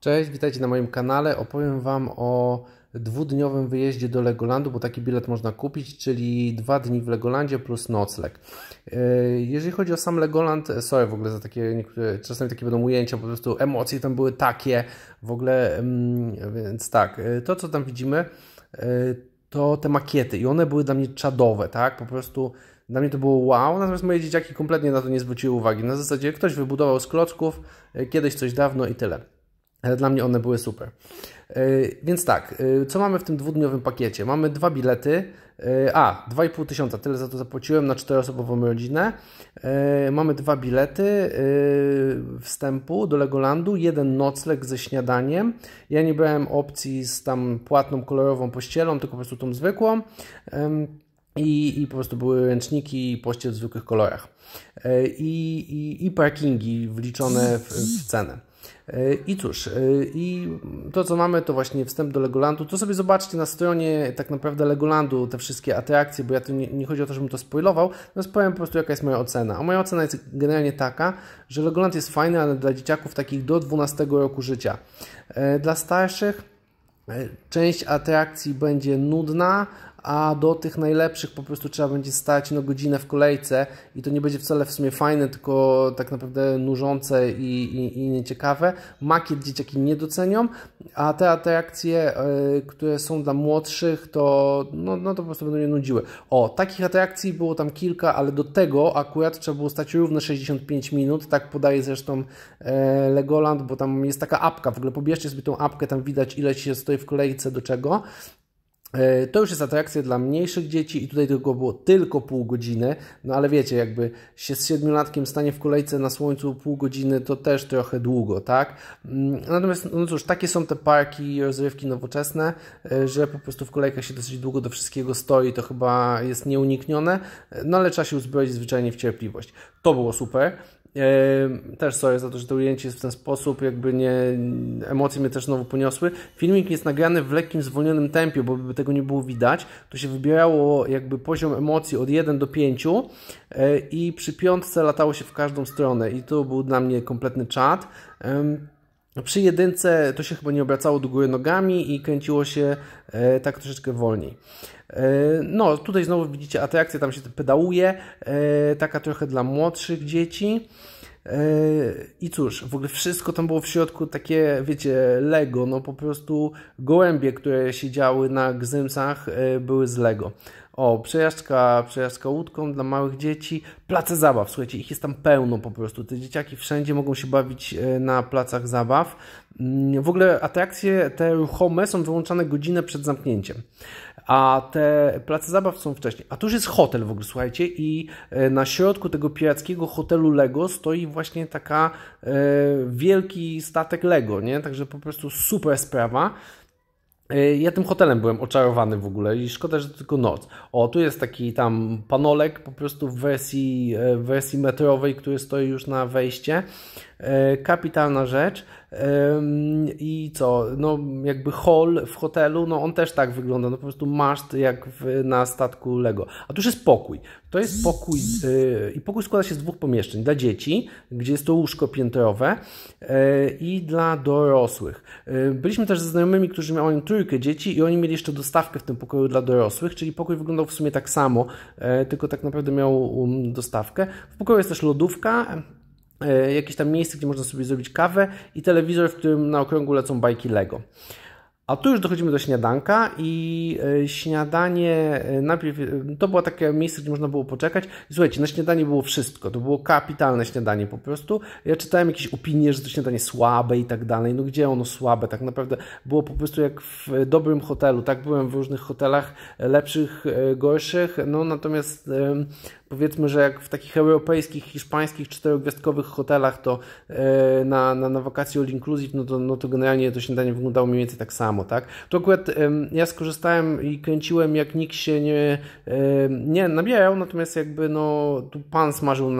Cześć, witajcie na moim kanale. Opowiem Wam o dwudniowym wyjeździe do Legolandu, bo taki bilet można kupić, czyli dwa dni w Legolandzie plus nocleg. E, jeżeli chodzi o sam Legoland, e, sorry w ogóle za takie, czasami takie będą ujęcia, po prostu emocje tam były takie, w ogóle, mm, więc tak, e, to co tam widzimy, to te makiety i one były dla mnie czadowe, tak, po prostu dla mnie to było wow, natomiast moje dzieciaki kompletnie na to nie zwróciły uwagi. Na zasadzie ktoś wybudował z klocków kiedyś coś dawno i tyle ale dla mnie one były super. Y, więc tak, y, co mamy w tym dwudniowym pakiecie? Mamy dwa bilety, y, a 2,5 tysiąca, tyle za to zapłaciłem na czteroosobową rodzinę. Mamy dwa bilety wstępu do Legolandu, jeden nocleg ze śniadaniem. Ja nie brałem opcji z tam płatną, kolorową pościelą, tylko po prostu tą zwykłą. I, i, po prostu były ręczniki i pościel w zwykłych kolorach. I, i, i parkingi wliczone w, w cenę. I cóż, y, i to co mamy to właśnie wstęp do Legolandu. To sobie zobaczcie na stronie tak naprawdę Legolandu te wszystkie atrakcje, bo ja tu nie, nie chodzi o to, żebym to spoilował, natomiast powiem po prostu jaka jest moja ocena. A moja ocena jest generalnie taka, że Legoland jest fajny, ale dla dzieciaków takich do 12 roku życia. E, dla starszych e, część atrakcji będzie nudna, a do tych najlepszych po prostu trzeba będzie stać no, godzinę w kolejce i to nie będzie wcale w sumie fajne, tylko tak naprawdę nużące i, i, i nieciekawe. Makiet dzieciaki nie docenią, a te atrakcje, y, które są dla młodszych, to, no, no, to po prostu będą je nudziły. O, takich atrakcji było tam kilka, ale do tego akurat trzeba było stać równo 65 minut, tak podaje zresztą e, Legoland, bo tam jest taka apka, w ogóle pobierzcie sobie tą apkę, tam widać ile się stoi w kolejce do czego E, to już jest atrakcja dla mniejszych dzieci i tutaj tylko było tylko pół godziny, no ale wiecie, jakby się z siedmiolatkiem stanie w kolejce na słońcu pół godziny, to też trochę długo, tak? Mm, natomiast, no cóż, takie są te parki i rozrywki nowoczesne, e, że po prostu w kolejkach się dosyć długo do wszystkiego stoi, to chyba jest nieuniknione, e, no ale trzeba się uzbroić zwyczajnie w cierpliwość. To było super. Też sorry za to, że to ujęcie jest w ten sposób, jakby nie, emocje mnie też znowu poniosły. Filmik jest nagrany w lekkim, zwolnionym tempie, bo by tego nie było widać, to się wybierało jakby poziom emocji od 1 do 5 e, i przy piątce latało się w każdą stronę i to był dla mnie kompletny czad. No, przy jedynce to się chyba nie obracało do góry nogami i kręciło się e, tak troszeczkę wolniej. E, no, tutaj znowu widzicie atrakcję, tam się pedałuje, e, taka trochę dla młodszych dzieci. E, I cóż, w ogóle wszystko tam było w środku takie, wiecie, Lego, no po prostu gołębie, które siedziały na gzymsach e, były z Lego. O, przejażdżka, przejażdżka łódką dla małych dzieci, place zabaw, słuchajcie, ich jest tam pełno po prostu. Te dzieciaki wszędzie mogą się bawić e, na placach zabaw. Mm, w ogóle atrakcje te ruchome są wyłączane godzinę przed zamknięciem, a te place zabaw są wcześniej. A tu już jest hotel w ogóle, słuchajcie, i e, na środku tego pirackiego hotelu Lego stoi właśnie taka e, wielki statek Lego, nie? Także po prostu super sprawa. Y, ja tym hotelem byłem oczarowany w ogóle i szkoda, że to tylko noc. O, tu jest taki tam panolek po prostu w wersji, e, w wersji metrowej, który stoi już na wejście. E, kapitalna rzecz. I co? No jakby hall w hotelu, no on też tak wygląda, no po prostu maszt jak w, na statku Lego. A tu już jest pokój. To jest pokój yy, i pokój składa się z dwóch pomieszczeń. Dla dzieci, gdzie jest to łóżko piętrowe yy, i dla dorosłych. Yy, byliśmy też ze znajomymi, którzy mieli trójkę dzieci i oni mieli jeszcze dostawkę w tym pokoju dla dorosłych, czyli pokój wyglądał w sumie tak samo, y, tylko tak naprawdę miał um, dostawkę. W pokoju jest też lodówka, E, jakieś tam miejsce, gdzie można sobie zrobić kawę i telewizor, w którym na okrągu lecą bajki Lego. A tu już dochodzimy do śniadanka i e, śniadanie e, najpierw e, to było takie miejsce, gdzie można było poczekać. Zobaczcie, słuchajcie, na śniadanie było wszystko. To było kapitalne śniadanie po prostu. Ja czytałem jakieś opinie, że to śniadanie słabe i tak dalej. No gdzie ono słabe? Tak naprawdę było po prostu jak w dobrym hotelu. Tak byłem w różnych hotelach lepszych, gorszych. No natomiast powiedzmy, że jak w takich europejskich, hiszpańskich, czterogwiazdkowych hotelach, to na, na, na wakacje all inclusive, no to, no to generalnie to śniadanie wyglądało mniej więcej tak samo samo, tak? To akurat ja skorzystałem i kręciłem, jak nikt się nie, nie nabijał, natomiast jakby no, tu pan smażył na